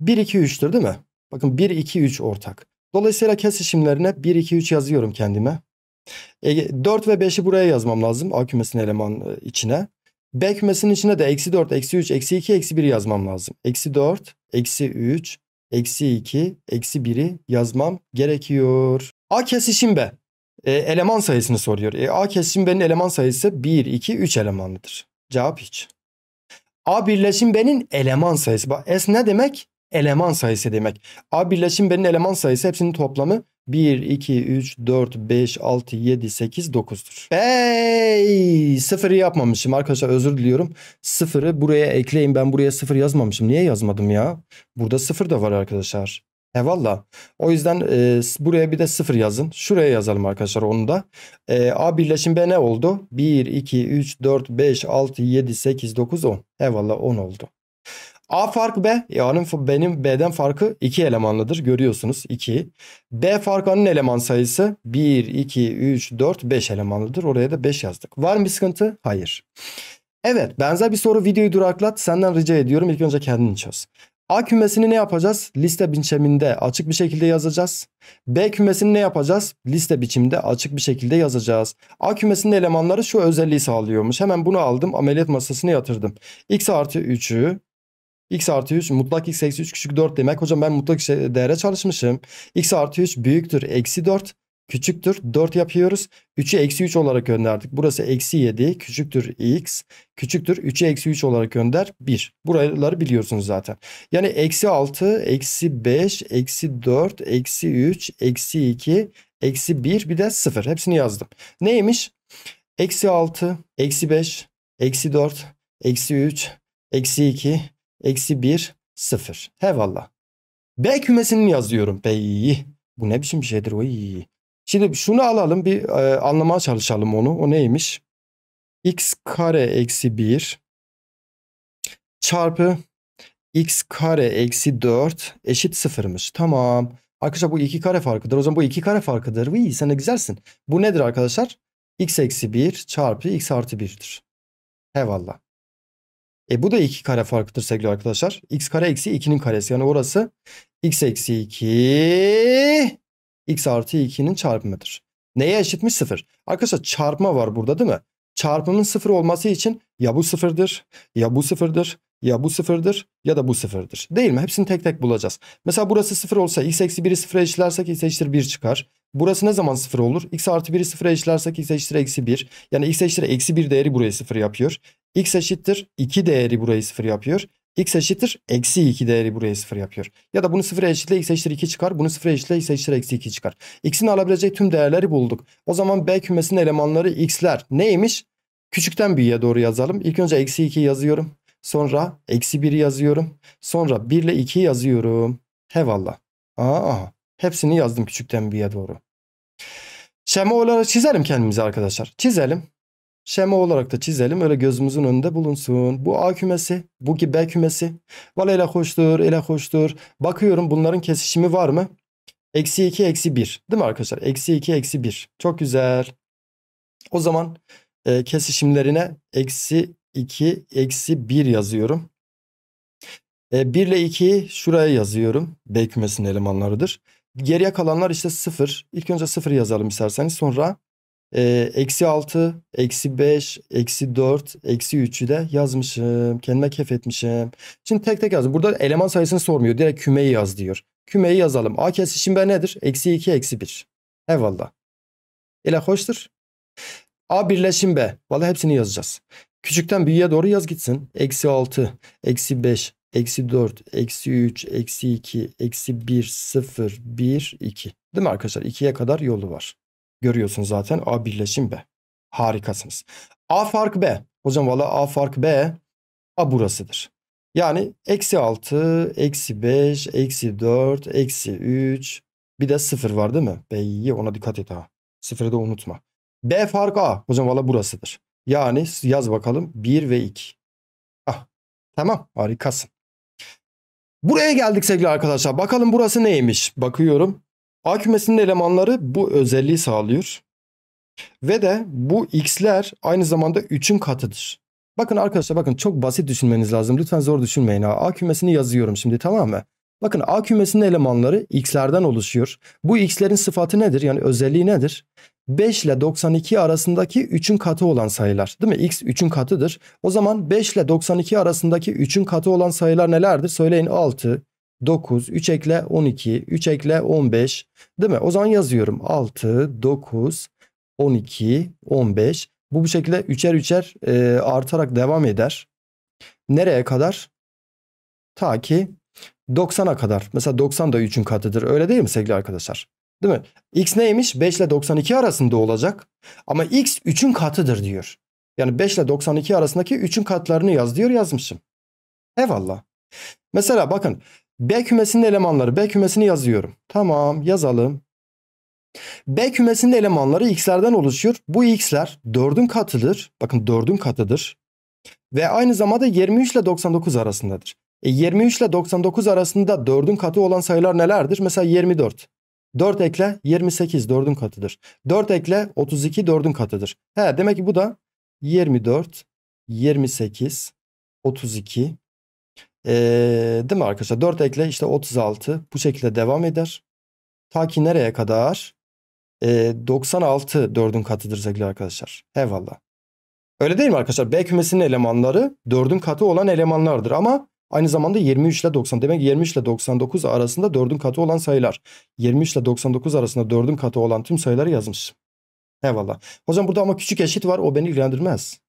S1: 1, 2, 3'tür değil mi? Bakın 1, 2, 3 ortak. Dolayısıyla kesişimlerine 1, 2, 3 yazıyorum kendime. E, 4 ve 5'i buraya yazmam lazım A kümesinin eleman e, içine. B kümesinin içine de eksi 4, eksi 3, eksi 2, eksi 1 yazmam lazım. Eksi 4, eksi 3, eksi 2, eksi 1'i yazmam gerekiyor. A kesişim B. E, eleman sayısını soruyor. E, A kesişim B'nin eleman sayısı 1, 2, 3 elemanlıdır. Cevap hiç. A birleşim B'nin eleman sayısı. Bak S ne demek? Eleman sayısı demek. A birleşim B'nin eleman sayısı hepsinin toplamı 1, 2, 3, 4, 5, 6, 7, 8, 9'dur. Hey! Sıfırı yapmamışım arkadaşlar özür diliyorum. Sıfırı buraya ekleyin. Ben buraya sıfır yazmamışım. Niye yazmadım ya? Burada sıfır da var arkadaşlar. He valla. O yüzden e, buraya bir de sıfır yazın. Şuraya yazalım arkadaşlar onu da. E, A birleşim B ne oldu? 1, 2, 3, 4, 5, 6, 7, 8, 9, 10. He valla 10 oldu. A fark B. Yani benim B'den farkı 2 elemanlıdır. Görüyorsunuz 2. B fark A'nın eleman sayısı 1, 2, 3, 4, 5 elemanlıdır. Oraya da 5 yazdık. Var mı bir sıkıntı? Hayır. Evet benzer bir soru videoyu duraklat. Senden rica ediyorum İlk önce kendini çöz. A kümesini ne yapacağız? Liste biçiminde açık bir şekilde yazacağız. B kümesini ne yapacağız? Liste biçimde açık bir şekilde yazacağız. A kümesinin elemanları şu özelliği sağlıyormuş. Hemen bunu aldım ameliyat masasına yatırdım. X artı 3'ü x artı 3 mutlak x eksi 3 küçük 4 demek. Hocam ben mutlak değere çalışmışım. x artı 3 büyüktür eksi 4 küçüktür 4 yapıyoruz. 3'ü eksi 3 olarak gönderdik. Burası eksi 7 küçüktür x küçüktür 3'ü eksi 3 olarak gönder 1. Buraları biliyorsunuz zaten. Yani eksi 6 eksi 5 eksi 4 eksi 3 eksi 2 eksi 1 bir de 0 hepsini yazdım. Neymiş? Eksi 6 eksi 5 eksi 4 eksi 3 eksi 2 Eksi 1, 0. Hevallah. B kümesini yazıyorum. Peyih. Bu ne biçim bir şeydir? o Oy. Şimdi şunu alalım bir e, anlamaya çalışalım onu. O neymiş? x kare eksi 1 çarpı x kare eksi 4 eşit sıfırmış. Tamam. Arkadaşlar bu iki kare farkıdır. O zaman bu iki kare farkıdır. Vıy sen de güzelsin. Bu nedir arkadaşlar? x eksi 1 çarpı x artı 1'dir. Eyvallah. E bu da 2 kare farkıdır sevgili arkadaşlar. x kare eksi 2'nin karesi. Yani orası x eksi 2 x artı 2'nin çarpımıdır. Neye eşitmiş? 0. Arkadaşlar çarpma var burada değil mi? Çarpımın 0 olması için ya bu 0'dır ya bu 0'dır ya bu 0'dır ya da bu 0'dır. Değil mi? Hepsini tek tek bulacağız. Mesela burası 0 olsa x eksi 1'i 0'a eşitlersek x eşittir 1 çıkar. Burası ne zaman 0 olur? x artı 1'i 0'a eşitlersek x eşittir eksi 1. Yani x eşittir eksi 1 değeri burayı 0 yapıyor. x eşittir 2 değeri burayı 0 yapıyor. x eşittir eksi 2 değeri burayı 0 yapıyor. Ya da bunu 0'a eşitle x eşittir 2 çıkar. Bunu 0'a eşitle x eşittir eksi 2 çıkar. x'in alabileceği tüm değerleri bulduk. O zaman B kümesinin elemanları x'ler neymiş? Küçükten büyüğe doğru yazalım. İlk önce eksi 2 yazıyorum. Sonra eksi 1 yazıyorum. Sonra 1 ile 2 yazıyorum. Hevallah. Aa, aha. Hepsini yazdım küçükten büyüğe doğru. Şema olarak çizelim kendimizi arkadaşlar. Çizelim. Şema olarak da çizelim. Öyle gözümüzün önünde bulunsun. Bu A kümesi. Bu ki B kümesi. Valla ile hoştur. ile hoştur. Bakıyorum bunların kesişimi var mı? Eksi 2 eksi 1. Değil mi arkadaşlar? Eksi 2 eksi 1. Çok güzel. O zaman e, kesişimlerine eksi 2 eksi 1 yazıyorum. E, 1 ile 2'yi şuraya yazıyorum. B kümesinin elemanlarıdır. Geriye kalanlar işte 0. İlk önce 0 yazalım isterseniz. Sonra e, eksi 6, eksi 5, eksi 4, eksi 3'ü de yazmışım. Kendime kef etmişim. Şimdi tek tek yazdım. Burada eleman sayısını sormuyor. Direkt kümeyi yaz diyor. Kümeyi yazalım. A kesişim kesişimbe nedir? Eksi 2, eksi 1. Eyvallah. İle hoştur. A birleşim B. Valla hepsini yazacağız. Küçükten büyüğe doğru yaz gitsin. Eksi 6, eksi 5, eksi 4, eksi 3, eksi 2, eksi 1, 0, 1, 2. Değil mi arkadaşlar? 2'ye kadar yolu var. Görüyorsun zaten A birleşim B. Harikasınız. A fark B. Hocam valla A fark B. A burasıdır. Yani eksi 6, eksi 5, eksi 4, eksi 3. Bir de 0 var değil mi? B'yi ona dikkat et ha. 0'ı da unutma. B fark A. Hocam valla burasıdır. Yani yaz bakalım 1 ve 2. Ah tamam harikasın. Buraya geldik sevgili arkadaşlar. Bakalım burası neymiş? Bakıyorum. A kümesinin elemanları bu özelliği sağlıyor. Ve de bu x'ler aynı zamanda 3'ün katıdır. Bakın arkadaşlar bakın çok basit düşünmeniz lazım. Lütfen zor düşünmeyin. Ha. A kümesini yazıyorum şimdi tamam mı? Bakın A kümesinin elemanları x'lerden oluşuyor. Bu x'lerin sıfatı nedir? Yani özelliği nedir? 5 ile 92 arasındaki 3'ün katı olan sayılar. Değil mi? X 3'ün katıdır. O zaman 5 ile 92 arasındaki 3'ün katı olan sayılar nelerdir? Söyleyin 6, 9, 3 ekle 12, 3 ekle 15. Değil mi? O zaman yazıyorum 6, 9, 12, 15. Bu bu şekilde üçer üçer e, artarak devam eder. Nereye kadar? Ta ki 90'a kadar. Mesela 90 da 3'ün katıdır. Öyle değil mi sevgili arkadaşlar? Değil mi? X neymiş? 5 ile 92 arasında olacak. Ama X 3'ün katıdır diyor. Yani 5 ile 92 arasındaki 3'ün katlarını yaz diyor yazmışım. Eyvallah. Mesela bakın B kümesinin elemanları. B kümesini yazıyorum. Tamam yazalım. B kümesinin elemanları x'lerden oluşuyor. Bu x'ler 4'ün katıdır. Bakın 4'ün katıdır. Ve aynı zamanda 23 ile 99 arasındadır. E 23 ile 99 arasında 4'ün katı olan sayılar nelerdir? Mesela 24. 4 ekle 28 4'ün katıdır. 4 ekle 32 4'ün katıdır. He demek ki bu da 24, 28, 32. Ee, değil mi arkadaşlar? 4 ekle işte 36 bu şekilde devam eder. Ta ki nereye kadar? Ee, 96 4'ün katıdır sevgili arkadaşlar. Eyvallah. Öyle değil mi arkadaşlar? B kümesinin elemanları 4'ün katı olan elemanlardır ama Aynı zamanda 23 ile 90 demek 23 ile 99 arasında 4'ün katı olan sayılar. 23 ile 99 arasında 4'ün katı olan tüm sayıları yazmış. Eyvallah. Hocam burada ama küçük eşit var o beni ilgilendirmez.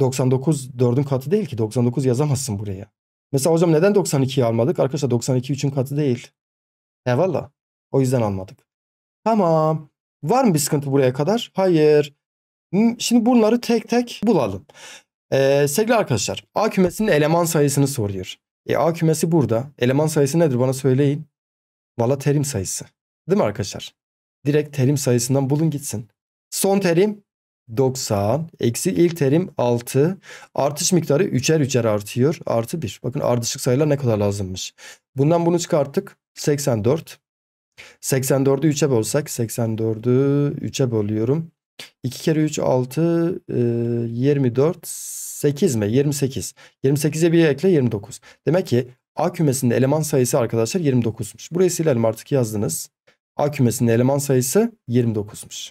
S1: 99 4'ün katı değil ki 99 yazamazsın buraya. Mesela hocam neden 92'yi almadık? Arkadaşlar 92 3'ün katı değil. Eyvallah. O yüzden almadık. Tamam. Var mı bir sıkıntı buraya kadar? Hayır. Şimdi bunları tek tek bulalım. Ee, sevgili arkadaşlar A kümesinin eleman sayısını soruyor. E, A kümesi burada. Eleman sayısı nedir bana söyleyin. Valla terim sayısı. Değil mi arkadaşlar? Direkt terim sayısından bulun gitsin. Son terim 90. Eksi ilk terim 6. Artış miktarı 3'er 3'er artıyor. Artı 1. Bakın ardışık sayılar ne kadar lazımmış. Bundan bunu çıkarttık. 84. 84'ü 3'e bölsek. 84'ü 3'e bölüyorum. 2 kere 3 6 e, 24 8 mi? 28. 28'e bir ekle 29. Demek ki A kümesinde eleman sayısı arkadaşlar 29'muş. Burayı silelim artık yazdınız. A kümesinde eleman sayısı 29'muş.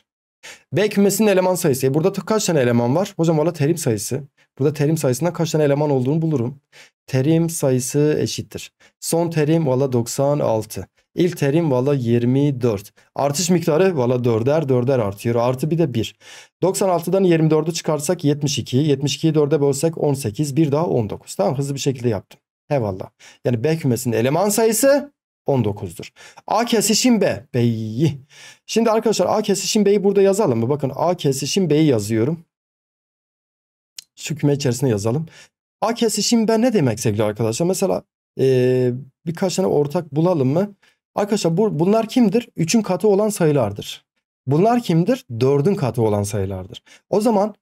S1: B kümesinin eleman sayısı. E burada kaç tane eleman var? Hocam valla terim sayısı. Burada terim sayısından kaç tane eleman olduğunu bulurum. Terim sayısı eşittir. Son terim valla 96. İlk terim valla 24. Artış miktarı valla 4'er 4'er artıyor. Artı bir de 1. 96'dan 24'ü çıkarsak 72. 72'yi 4'e bölsek 18. Bir daha 19. Tamam hızlı bir şekilde yaptım. Eyvallah. Yani B kümesinin eleman sayısı 19'dur. A kesişim B. B'yi. Şimdi arkadaşlar A kesişim B'yi burada yazalım mı? Bakın A kesişim B'yi yazıyorum. Şu küme içerisine yazalım. A kesişim B ne demek sevgili arkadaşlar? Mesela ee, birkaç tane ortak bulalım mı? Arkadaşlar bu, bunlar kimdir? 3'ün katı olan sayılardır. Bunlar kimdir? 4'ün katı olan sayılardır. O zaman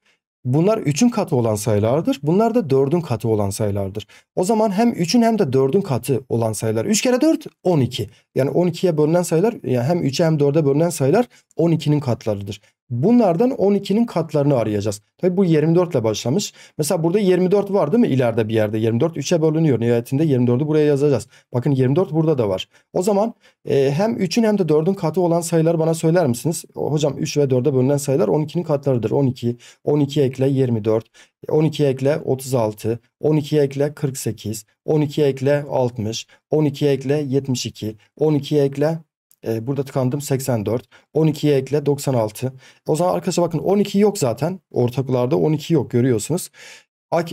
S1: Bunlar 3'ün katı olan sayılardır. Bunlar da 4'ün katı olan sayılardır. O zaman hem 3'ün hem de 4'ün katı olan sayılar. 3 kere 4 12. Yani 12'ye bölünen sayılar yani hem 3'e hem 4'e bölünen sayılar 12'nin katlarıdır. Bunlardan 12'nin katlarını arayacağız. Tabi bu 24 ile başlamış. Mesela burada 24 var değil mi ileride bir yerde? 24 3'e bölünüyor. Nihayetinde 24'ü buraya yazacağız. Bakın 24 burada da var. O zaman e, hem 3'ün hem de 4'ün katı olan sayılar bana söyler misiniz? Hocam 3 ve 4'e bölünen sayılar 12'nin katlarıdır. 12, 12'ye ekle 24, 12 ekle 36, 12 ekle 48, 12 ekle 60, 12 ekle 72, 12 ekle e, burada tıkandım 84, 12 ekle 96. O zaman arkadaşlar bakın 12 yok zaten ortaklarda 12 yok görüyorsunuz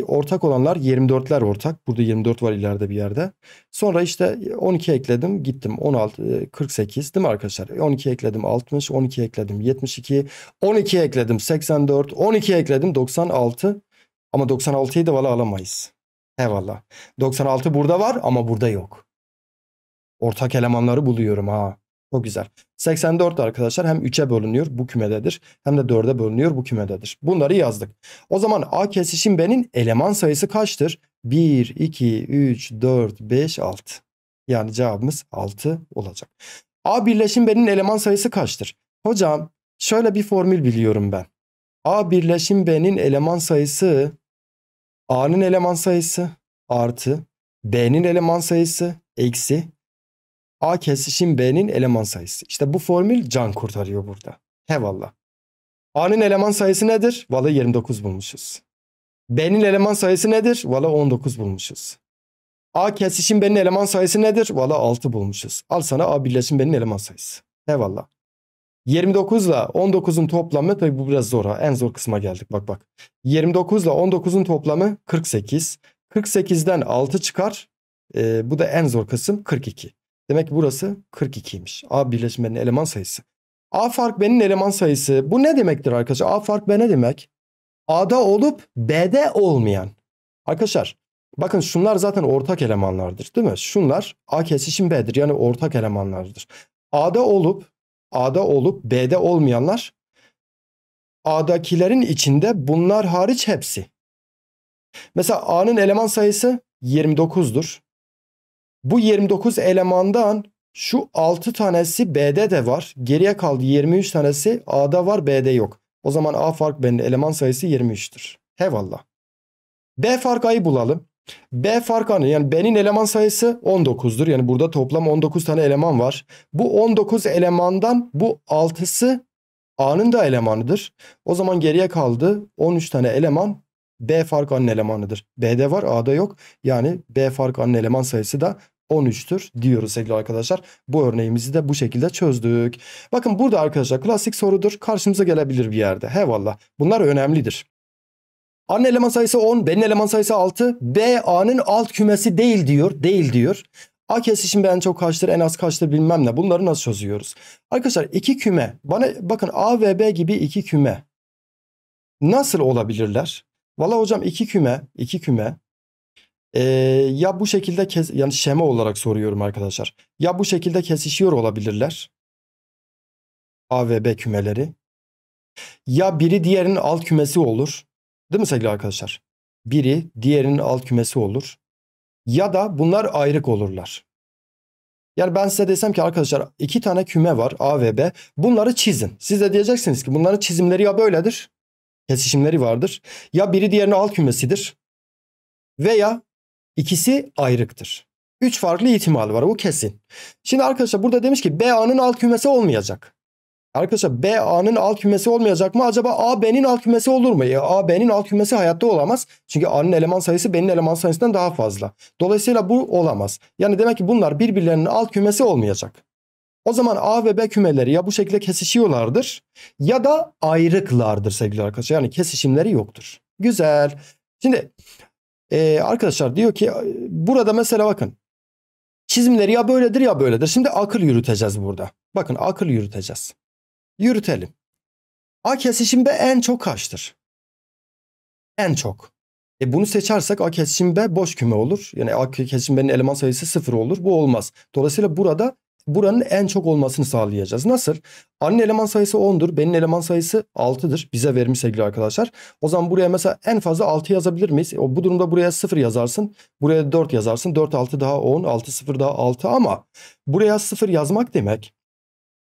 S1: ortak olanlar 24'ler ortak. Burada 24 var ileride bir yerde. Sonra işte 12 ekledim gittim 16 48 e, değil mi arkadaşlar? 12 ekledim 60, 12 ekledim 72, 12 ekledim 84, 12 ekledim 96. Ama 96'yı da valla alamayız. Eyvallah. 96 burada var ama burada yok. Ortak elemanları buluyorum ha. O güzel. 84 arkadaşlar hem 3'e bölünüyor bu kümededir hem de 4'e bölünüyor bu kümededir. Bunları yazdık. O zaman A kesişim B'nin eleman sayısı kaçtır? 1, 2, 3, 4, 5, 6. Yani cevabımız 6 olacak. A birleşim B'nin eleman sayısı kaçtır? Hocam şöyle bir formül biliyorum ben. A birleşim B'nin eleman sayısı A'nın eleman sayısı artı B'nin eleman sayısı eksi A kesişim B'nin eleman sayısı. İşte bu formül can kurtarıyor burada. He valla. A'nın eleman sayısı nedir? Valla 29 bulmuşuz. B'nin eleman sayısı nedir? Valla 19 bulmuşuz. A kesişim B'nin eleman sayısı nedir? Valla 6 bulmuşuz. Al sana A birleşim B'nin eleman sayısı. He valla. 29 ile 19'un toplamı tabi bu biraz zor ha. En zor kısma geldik bak bak. 29 ile 19'un toplamı 48. 48'den 6 çıkar. Ee, bu da en zor kısım 42. Demek ki burası 42'ymiş. A birleşmenin eleman sayısı. A fark B'nin eleman sayısı. Bu ne demektir arkadaşlar? A fark B ne demek? A'da olup B'de olmayan. Arkadaşlar bakın şunlar zaten ortak elemanlardır değil mi? Şunlar A kesişim B'dir yani ortak elemanlardır. A'da olup A'da olup B'de olmayanlar A'dakilerin içinde bunlar hariç hepsi. Mesela A'nın eleman sayısı 29'dur. Bu 29 elemandan şu 6 tanesi B'de de var. Geriye kaldı 23 tanesi A'da var B'de yok. O zaman A fark B'nin eleman sayısı 23'tür. Hevalla. B fark A'yı bulalım. B fark A'nın yani B'nin eleman sayısı 19'dur. Yani burada toplam 19 tane eleman var. Bu 19 elemandan bu 6'sı A'nın da elemanıdır. O zaman geriye kaldı 13 tane eleman B fark A'nın elemanıdır. B'de var A'da yok. Yani B fark A'nın eleman sayısı da 13'tür diyoruz sevgili arkadaşlar. Bu örneğimizi de bu şekilde çözdük. Bakın burada arkadaşlar klasik sorudur. Karşımıza gelebilir bir yerde. He valla bunlar önemlidir. A'nın eleman sayısı 10, B'nin eleman sayısı 6. B A'nın alt kümesi değil diyor. Değil diyor. A kesişim ben çok kaçtır en az kaçtır bilmem ne. Bunları nasıl çözüyoruz? Arkadaşlar iki küme. Bana bakın A ve B gibi iki küme. Nasıl olabilirler? Valla hocam iki küme, iki küme e, ya bu şekilde kes, yani şema olarak soruyorum arkadaşlar. Ya bu şekilde kesişiyor olabilirler. A ve B kümeleri. Ya biri diğerinin alt kümesi olur. Değil mi sevgili arkadaşlar? Biri diğerinin alt kümesi olur. Ya da bunlar ayrık olurlar. Yani ben size desem ki arkadaşlar iki tane küme var A ve B. Bunları çizin. Siz de diyeceksiniz ki bunların çizimleri ya böyledir. Kesişimleri vardır. Ya biri diğerinin alt kümesidir. Veya İkisi ayrıktır. Üç farklı ihtimal var bu kesin. Şimdi arkadaşlar burada demiş ki BA'nın alt kümesi olmayacak. Arkadaşlar BA'nın alt kümesi olmayacak mı? Acaba AB'nin alt kümesi olur mu? E, AB'nin alt kümesi hayatta olamaz. Çünkü A'nın eleman sayısı B'nin eleman sayısından daha fazla. Dolayısıyla bu olamaz. Yani demek ki bunlar birbirlerinin alt kümesi olmayacak. O zaman A ve B kümeleri ya bu şekilde kesişiyorlardır ya da ayrıklardır sevgili arkadaşlar. Yani kesişimleri yoktur. Güzel. Şimdi ee, arkadaşlar diyor ki burada mesela bakın çizimleri ya böyledir ya böyledir. Şimdi akıl yürüteceğiz burada. Bakın akıl yürüteceğiz. Yürütelim. A kesişimde en çok kaçtır? En çok. E bunu seçersek A kesişim B boş küme olur. Yani A kesişim B'nin eleman sayısı sıfır olur. Bu olmaz. Dolayısıyla burada buranın en çok olmasını sağlayacağız. Nasıl? anne eleman sayısı 10'dur. B'nin eleman sayısı 6'dır. Bize vermiş sevgili arkadaşlar. O zaman buraya mesela en fazla 6 yazabilir miyiz? O, bu durumda buraya 0 yazarsın. Buraya 4 yazarsın. 4 6 daha 10. 6 0 daha 6 ama buraya 0 yazmak demek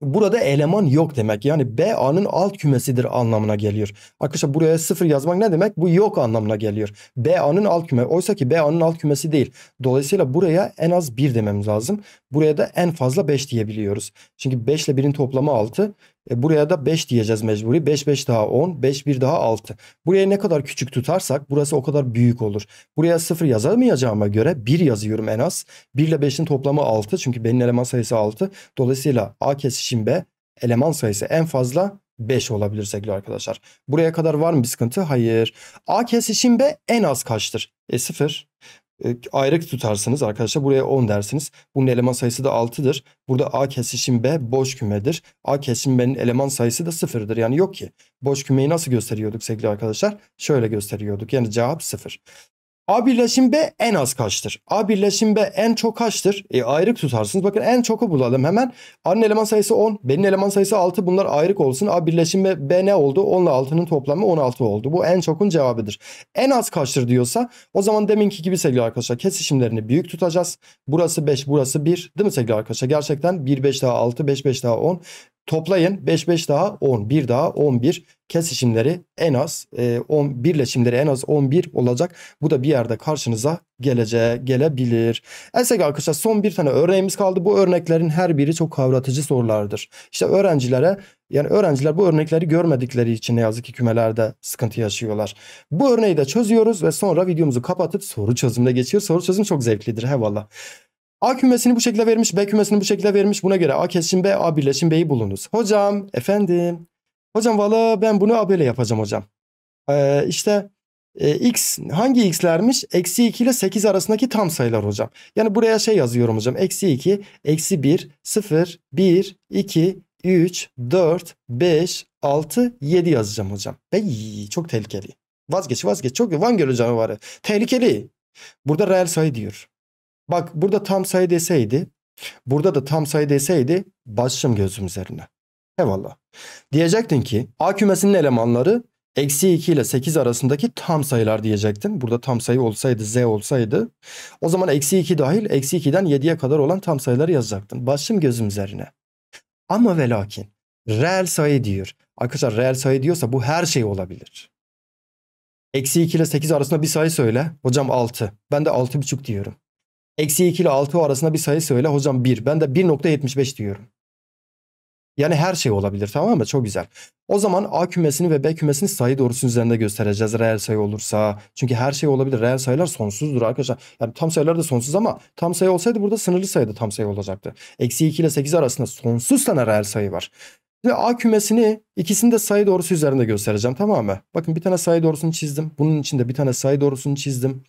S1: burada eleman yok demek. Yani B A'nın alt kümesidir anlamına geliyor. Arkadaşlar buraya sıfır yazmak ne demek? Bu yok anlamına geliyor. B A'nın alt küme Oysa ki B A'nın alt kümesi değil. Dolayısıyla buraya en az 1 dememiz lazım. Buraya da en fazla 5 diyebiliyoruz. Çünkü 5 ile 1'in toplamı 6. E buraya da 5 diyeceğiz mecburi. 5 5 daha 10, 5 1 daha 6. Buraya ne kadar küçük tutarsak burası o kadar büyük olur. Buraya 0 yazamayacağıma göre 1 yazıyorum en az. 1 ile 5'in toplamı 6 çünkü benim eleman sayısı 6. Dolayısıyla A kesişi biçimde eleman sayısı en fazla 5 olabilir sevgili arkadaşlar. Buraya kadar var mı bir sıkıntı? Hayır. A kesişim B en az kaçtır? E 0. E, ayrık tutarsınız arkadaşlar. Buraya 10 dersiniz. Bunun eleman sayısı da 6'dır. Burada A kesişim B boş kümedir. A kesişim B'nin eleman sayısı da 0'dır. Yani yok ki. Boş kümeyi nasıl gösteriyorduk sevgili arkadaşlar? Şöyle gösteriyorduk. Yani cevap 0. A birleşim B en az kaçtır? A birleşim B en çok kaçtır? E ayrık tutarsınız. Bakın en çoku bulalım hemen. A'nın eleman sayısı 10. B'nin eleman sayısı 6. Bunlar ayrık olsun. A birleşim B, B ne oldu? 10 ile 6'nın toplamı 16 oldu. Bu en çokun cevabıdır. En az kaçtır diyorsa o zaman deminki gibi sevgili arkadaşlar kesişimlerini büyük tutacağız. Burası 5, burası 1. Değil mi sevgili arkadaşlar? Gerçekten 1, 5 daha 6, 5, 5 daha 10. Toplayın 5 5 daha 10 1 daha 11 kesişimleri en az e, 10 birleşimleri en az 11 olacak. Bu da bir yerde karşınıza gelece gelebilir. Esek arkadaşlar son bir tane örneğimiz kaldı. Bu örneklerin her biri çok kavratıcı sorulardır. İşte öğrencilere yani öğrenciler bu örnekleri görmedikleri için ne yazık ki kümelerde sıkıntı yaşıyorlar. Bu örneği de çözüyoruz ve sonra videomuzu kapatıp soru çözümüne geçiyor. Soru çözüm çok zevklidir he valla. A kümesini bu şekilde vermiş, B kümesini bu şekilde vermiş. Buna göre A kesişim B, A birleşim B'yi bulunuz. Hocam, efendim. Hocam valla ben bunu A böyle yapacağım hocam. Ee, işte e, x hangi x'lermiş? Eksi 2 ile 8 arasındaki tam sayılar hocam. Yani buraya şey yazıyorum hocam. Eksi 2, eksi 1, 0, 1, 2, 3, 4, 5, 6, 7 yazacağım hocam. Bey çok tehlikeli. Vazgeç vazgeç. Çok Van Gölü canavarı. Tehlikeli. Burada reel sayı diyor. Bak burada tam sayı deseydi. Burada da tam sayı deseydi başım gözüm üzerine. Eyvallah. Diyecektin ki A kümesinin elemanları eksi 2 ile 8 arasındaki tam sayılar diyecektin. Burada tam sayı olsaydı Z olsaydı. O zaman eksi 2 dahil eksi 2'den 7'ye kadar olan tam sayıları yazacaktın. Başım gözüm üzerine. Ama ve lakin reel sayı diyor. Arkadaşlar reel sayı diyorsa bu her şey olabilir. Eksi 2 ile 8 arasında bir sayı söyle. Hocam 6. Ben de 6,5 diyorum. Eksi 2 ile 6 arasında bir sayı söyle. Hocam 1. Ben de 1.75 diyorum. Yani her şey olabilir tamam mı? Çok güzel. O zaman A kümesini ve B kümesini sayı doğrusu üzerinde göstereceğiz. Reel sayı olursa. Çünkü her şey olabilir. Reel sayılar sonsuzdur arkadaşlar. Yani tam sayılar da sonsuz ama tam sayı olsaydı burada sınırlı sayıda tam sayı olacaktı. Eksi 2 ile 8 arasında sonsuz tane reel sayı var. Şimdi A kümesini ikisini de sayı doğrusu üzerinde göstereceğim tamam mı? Bakın bir tane sayı doğrusunu çizdim. Bunun içinde bir tane sayı doğrusunu çizdim.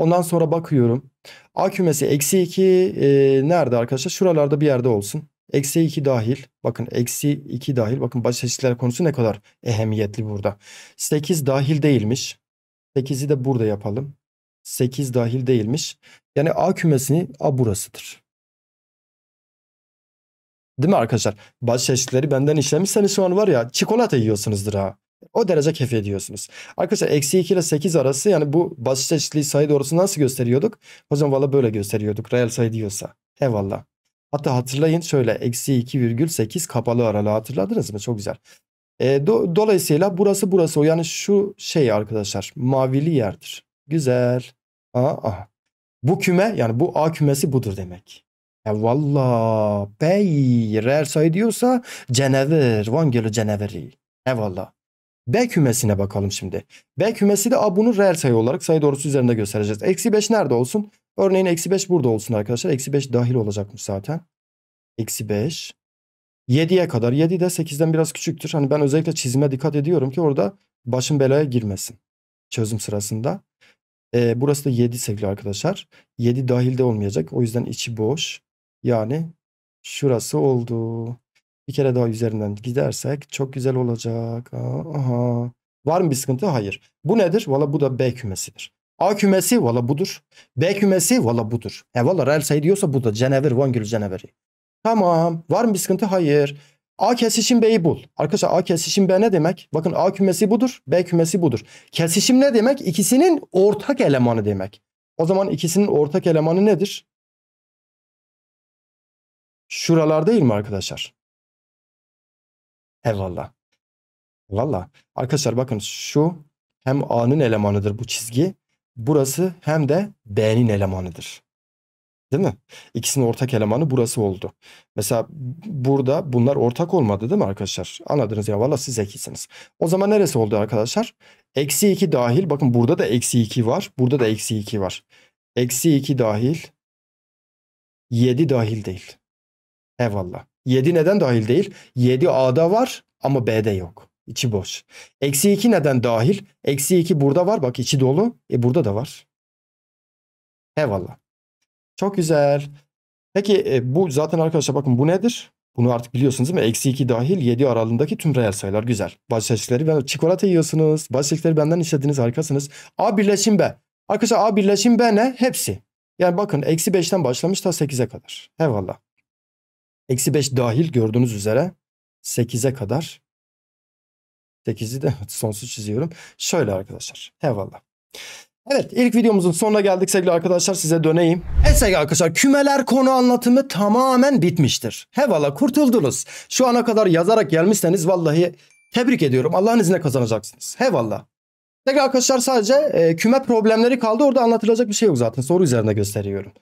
S1: Ondan sonra bakıyorum. A kümesi eksi 2 e, nerede arkadaşlar? Şuralarda bir yerde olsun. Eksi 2 dahil. Bakın eksi 2 dahil. Bakın baş eşitler konusu ne kadar ehemmiyetli burada. 8 dahil değilmiş. 8'i de burada yapalım. 8 dahil değilmiş. Yani A kümesini A burasıdır. Değil mi arkadaşlar? Baş çeşitleri benden işlemişseniz şu an var ya çikolata yiyorsunuzdur ha. O derece kefi ediyorsunuz. Arkadaşlar eksi 2 ile 8 arası yani bu basit eşitliği sayı doğrusu nasıl gösteriyorduk? Hocam valla böyle gösteriyorduk reel sayı diyorsa. Eyvallah. Hatta hatırlayın şöyle eksi 2,8 kapalı aralığı hatırladınız mı? Çok güzel. E, do dolayısıyla burası burası o yani şu şey arkadaşlar mavili yerdir. Güzel. Aha, aha. Bu küme yani bu A kümesi budur demek. E valla bey reel sayı diyorsa Cenevir. Van Gölü Ceneviri. Eyvallah. B kümesine bakalım şimdi. B kümesi de A bunun reel sayı olarak sayı doğrusu üzerinde göstereceğiz. Eksi 5 nerede olsun? Örneğin eksi 5 burada olsun arkadaşlar. Eksi 5 dahil olacakmış zaten. Eksi 5. 7'ye kadar. 7 de 8'den biraz küçüktür. Hani ben özellikle çizime dikkat ediyorum ki orada başım belaya girmesin. Çözüm sırasında. Ee, burası da 7 sevgili arkadaşlar. 7 dahilde olmayacak. O yüzden içi boş. Yani şurası oldu. Bir kere daha üzerinden gidersek çok güzel olacak. Aha. Var mı bir sıkıntı? Hayır. Bu nedir? Valla bu da B kümesidir. A kümesi valla budur. B kümesi valla budur. E valla reel sayı diyorsa bu da Cenevir, Vangül Ceneviri. Tamam. Var mı bir sıkıntı? Hayır. A kesişim B'yi bul. Arkadaşlar A kesişim B ne demek? Bakın A kümesi budur, B kümesi budur. Kesişim ne demek? İkisinin ortak elemanı demek. O zaman ikisinin ortak elemanı nedir? Şuralar değil mi arkadaşlar? Eyvallah. Valla. Arkadaşlar bakın şu hem A'nın elemanıdır bu çizgi. Burası hem de B'nin elemanıdır. Değil mi? İkisinin ortak elemanı burası oldu. Mesela burada bunlar ortak olmadı değil mi arkadaşlar? Anladınız ya valla siz zekisiniz. O zaman neresi oldu arkadaşlar? Eksi 2 dahil. Bakın burada da eksi 2 var. Burada da eksi 2 var. Eksi 2 dahil. 7 dahil değil. Eyvallah. 7 neden dahil değil? 7 A'da var ama B'de yok. İçi boş. Eksi 2 neden dahil? Eksi 2 burada var. Bak içi dolu. E burada da var. Eyvallah. Çok güzel. Peki e, bu zaten arkadaşlar bakın bu nedir? Bunu artık biliyorsunuz değil mi? Eksi 2 dahil 7 aralığındaki tüm reel sayılar. Güzel. Bazı seçkileri ben çikolata yiyorsunuz. Bazı seçkileri benden işlediniz harikasınız. A birleşim B. Arkadaşlar A birleşim B ne? Hepsi. Yani bakın eksi 5'ten başlamış ta 8'e kadar. Eyvallah. Eksi 5 dahil gördüğünüz üzere 8'e kadar. 8'i de [LAUGHS] sonsuz çiziyorum. Şöyle arkadaşlar. Eyvallah. Evet ilk videomuzun sonuna geldik sevgili arkadaşlar size döneyim. Evet sevgili arkadaşlar kümeler konu anlatımı tamamen bitmiştir. Hevala kurtuldunuz. Şu ana kadar yazarak gelmişseniz vallahi tebrik ediyorum. Allah'ın izniyle kazanacaksınız. Hevala. Sevgili arkadaşlar sadece e, küme problemleri kaldı. Orada anlatılacak bir şey yok zaten. Soru üzerinde gösteriyorum.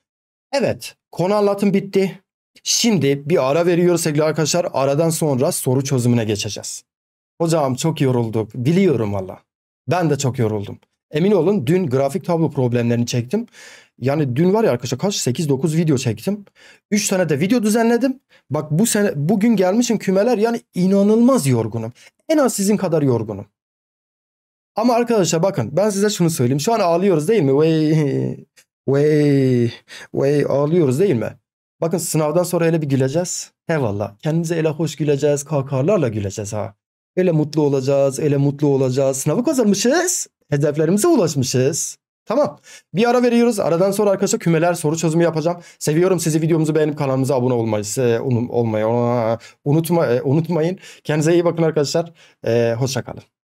S1: Evet konu anlatım bitti. Şimdi bir ara veriyoruz sevgili arkadaşlar. Aradan sonra soru çözümüne geçeceğiz. Hocam çok yorulduk. Biliyorum valla. Ben de çok yoruldum. Emin olun dün grafik tablo problemlerini çektim. Yani dün var ya arkadaşlar kaç 8-9 video çektim. 3 tane de video düzenledim. Bak bu sene bugün gelmişim kümeler yani inanılmaz yorgunum. En az sizin kadar yorgunum. Ama arkadaşlar bakın ben size şunu söyleyeyim. Şu an ağlıyoruz değil mi? Vey vey vey ağlıyoruz değil mi? Bakın sınavdan sonra öyle bir güleceğiz. He valla. Kendimize ele hoş güleceğiz. Kahkahalarla güleceğiz ha. Öyle mutlu olacağız. Öyle mutlu olacağız. Sınavı kazanmışız. Hedeflerimize ulaşmışız. Tamam. Bir ara veriyoruz. Aradan sonra arkadaşlar kümeler soru çözümü yapacağım. Seviyorum sizi. Videomuzu beğenip kanalımıza abone olmayı, unutma, e, unutmayın. Kendinize iyi bakın arkadaşlar. Ee, Hoşçakalın.